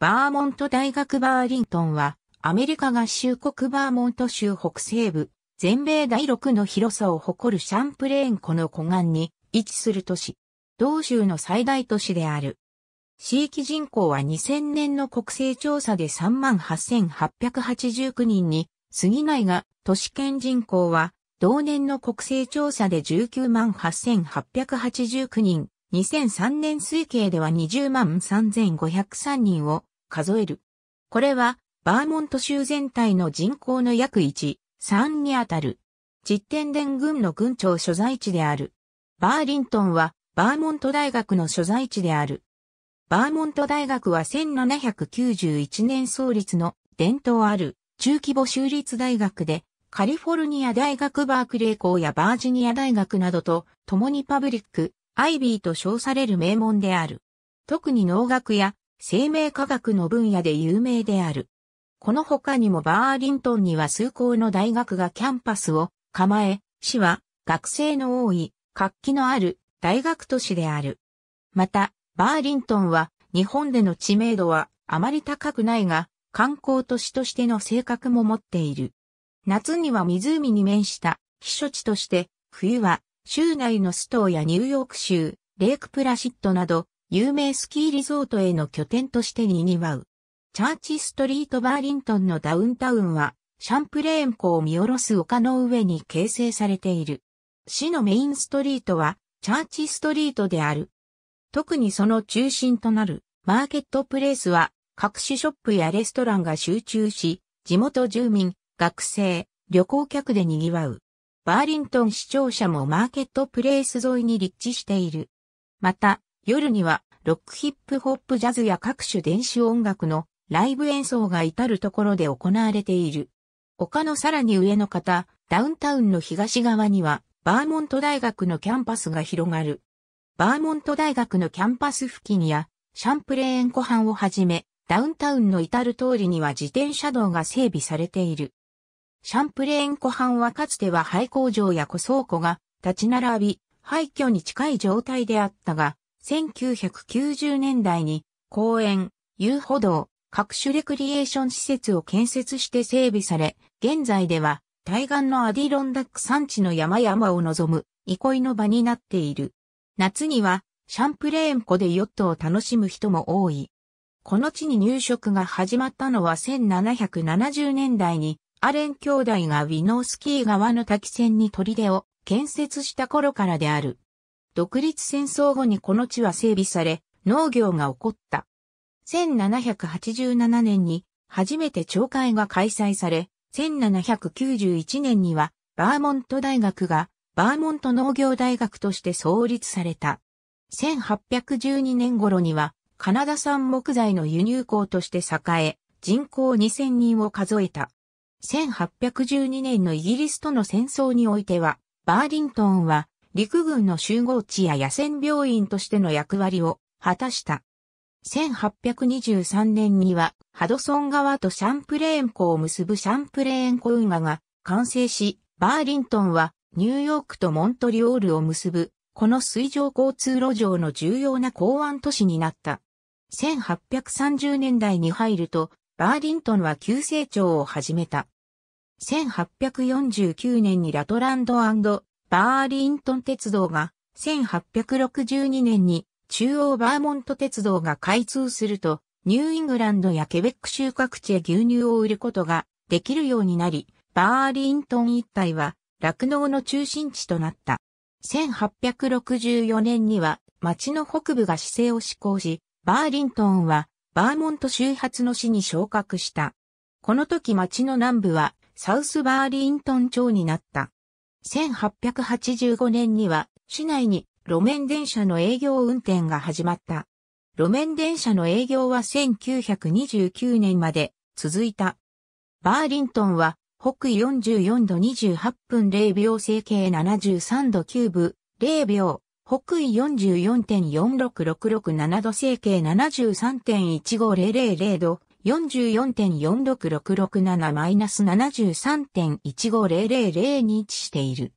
バーモント大学バーリントンは、アメリカ合衆国バーモント州北西部、全米第6の広さを誇るシャンプレーン湖の湖岸に位置する都市。同州の最大都市である。地域人口は2000年の国勢調査で38,889人に過ぎないが、都市圏人口は同年の国勢調査で198,889人、2003年推計では203,503人を数える。これは、バーモント州全体の人口の約1、3にあたる。実験伝軍の軍長所在地である。バーリントンは、バーモント大学の所在地である。バーモント大学は1791年創立の伝統ある中規模州立大学で、カリフォルニア大学バークレー校やバージニア大学などと共にパブリック、アイビーと称される名門である。特に農学や生命科学の分野で有名である。この他にもバーリントンには数校の大学がキャンパスを構え、市は学生の多い活気のある大学都市である。また、バーリントンは日本での知名度はあまり高くないが、観光都市としての性格も持っている。夏には湖に面した避暑地として、冬は州内のストーやニューヨーク州、レイクプラシットなど有名スキーリゾートへの拠点として賑わう。チャーチストリートバーリントンのダウンタウンは、シャンプレーン湖を見下ろす丘の上に形成されている。市のメインストリートは、チャーチストリートである。特にその中心となる、マーケットプレイスは、各種ショップやレストランが集中し、地元住民、学生、旅行客で賑わう。バーリントン視聴者もマーケットプレイス沿いに立地している。また、夜にはロックヒップホップジャズや各種電子音楽のライブ演奏が至るところで行われている。丘のさらに上の方、ダウンタウンの東側にはバーモント大学のキャンパスが広がる。バーモント大学のキャンパス付近やシャンプレーン湖畔をはじめ、ダウンタウンの至る通りには自転車道が整備されている。シャンプレーン湖畔はかつては廃工場や小倉庫が立ち並び、廃墟に近い状態であったが、1990年代に公園、遊歩道、各種レクリエーション施設を建設して整備され、現在では対岸のアディロンダック山地の山々を望む憩いの場になっている。夏にはシャンプレーン湖でヨットを楽しむ人も多い。この地に入植が始まったのは1770年代にアレン兄弟がウィノースキー川の滝線に砦を建設した頃からである。独立戦争後にこの地は整備され、農業が起こった。1787年に初めて町会が開催され、1791年にはバーモント大学がバーモント農業大学として創立された。1812年頃にはカナダ産木材の輸入港として栄え、人口2000人を数えた。1812年のイギリスとの戦争においては、バーリントンは陸軍の集合地や野戦病院としての役割を果たした。1823年には、ハドソン川とシャンプレーン湖を結ぶシャンプレーン湖運河が完成し、バーリントンはニューヨークとモントリオールを結ぶ、この水上交通路上の重要な港湾都市になった。1830年代に入ると、バーリントンは急成長を始めた。1849年にラトランドバーリントン鉄道が1862年に中央バーモント鉄道が開通すると、ニューイングランドやケベック収穫地へ牛乳を売ることができるようになり、バーリントン一帯は落農の中心地となった。1864年には町の北部が市政を施行し、バーリントンはバーモント周発の市に昇格した。この時町の南部はサウスバーリントン町になった。1885年には市内に路面電車の営業運転が始まった。路面電車の営業は1929年まで続いた。バーリントンは北緯44度28分0秒整形73度9分0秒、北緯44.46667度整形73.15000度、44.46667-73.1500に位置している。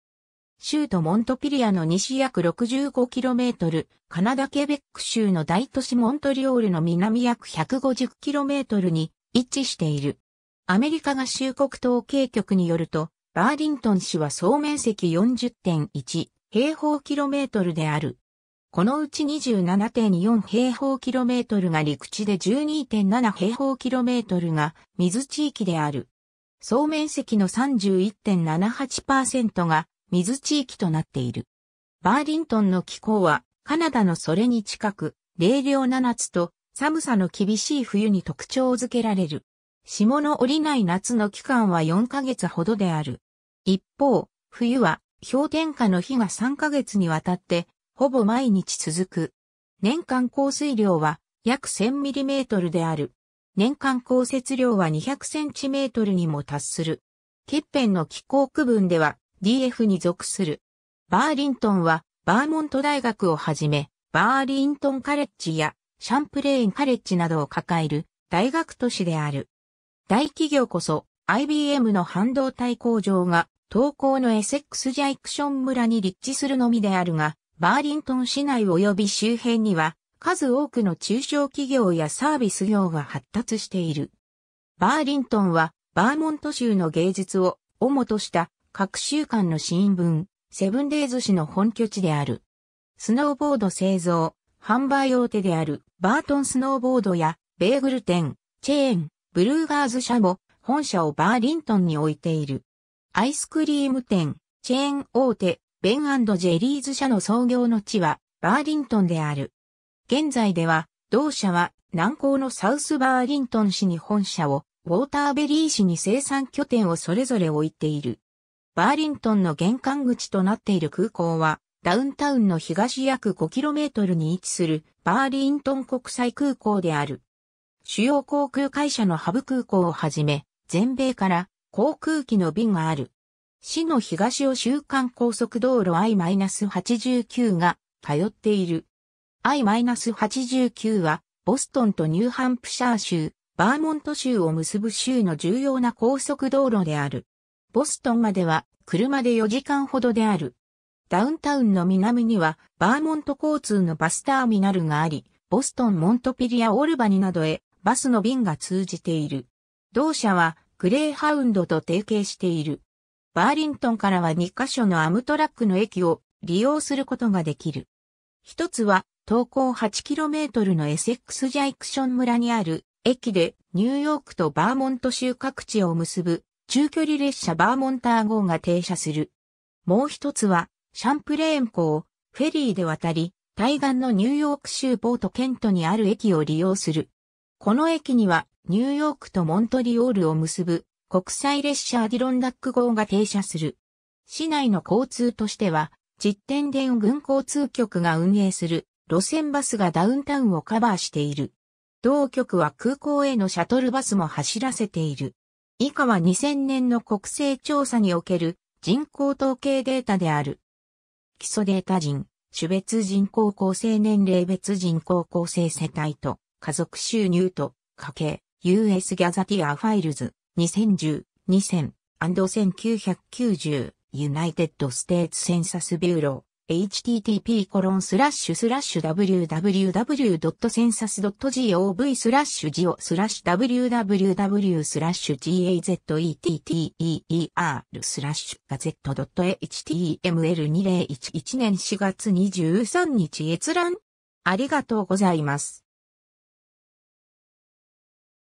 州都モントピリアの西約 65km、カナダケベック州の大都市モントリオールの南約 150km に位置している。アメリカ合衆国統計局によると、バーリントン市は総面積40.1平方キロメートルである。このうち27.4平方キロメートルが陸地で12.7平方キロメートルが水地域である。総面積の31.78%が水地域となっている。バーリントンの気候はカナダのそれに近く、冷涼な夏と寒さの厳しい冬に特徴づけられる。霜の降りない夏の期間は4ヶ月ほどである。一方、冬は氷点下の日が3ヶ月にわたってほぼ毎日続く。年間降水量は約1 0 0 0トルである。年間降雪量は2 0 0トルにも達する。欠片の気候区分では DF に属する。バーリントンはバーモント大学をはじめ、バーリントンカレッジやシャンプレーンカレッジなどを抱える大学都市である。大企業こそ IBM の半導体工場が東高のエセックスジャイクション村に立地するのみであるが、バーリントン市内及び周辺には、数多くの中小企業やサービス業が発達している。バーリントンは、バーモント州の芸術を主とした各週間の新聞、セブンデイズ誌の本拠地である。スノーボード製造、販売大手であるバートンスノーボードやベーグル店、チェーン、ブルーガーズ社も本社をバーリントンに置いている。アイスクリーム店、チェーン大手ベンジェリーズ社の創業の地はバーリントンである。現在では、同社は南港のサウスバーリントン市に本社を、ウォーターベリー市に生産拠点をそれぞれ置いている。バーリントンの玄関口となっている空港は、ダウンタウンの東約 5km に位置するバーリントン国際空港である。主要航空会社のハブ空港をはじめ、全米から航空機の便がある。市の東を週間高速道路 I-89 が通っている。I-89 は、ボストンとニューハンプシャー州、バーモント州を結ぶ州の重要な高速道路である。ボストンまでは、車で4時間ほどである。ダウンタウンの南には、バーモント交通のバスターミナルがあり、ボストン・モントピリア・オルバニなどへ、バスの便が通じている。同社は、グレーハウンドと提携している。バーリントンからは2カ所のアムトラックの駅を利用することができる。一つは、東高 8km のエセックスジャイクション村にある駅でニューヨークとバーモント州各地を結ぶ中距離列車バーモンター号が停車する。もう一つはシャンプレーン港をフェリーで渡り対岸のニューヨーク州ポートケントにある駅を利用する。この駅にはニューヨークとモントリオールを結ぶ国際列車アディロンダック号が停車する。市内の交通としては、実天電軍交通局が運営する路線バスがダウンタウンをカバーしている。同局は空港へのシャトルバスも走らせている。以下は2000年の国勢調査における人口統計データである。基礎データ人、種別人口構成年齢別人口構成世帯と家族収入と家計、US ギャザティアファイルズ。2010、2000、1990、ユナイテッドステーツセンサスビューロー、http コロンスラッシュスラッシュ www.census.gov スラッシュジオスラッシュ www スラッシュ gazetteer スラッシュガゼット .html2011 年4月23日閲覧ありがとうございます。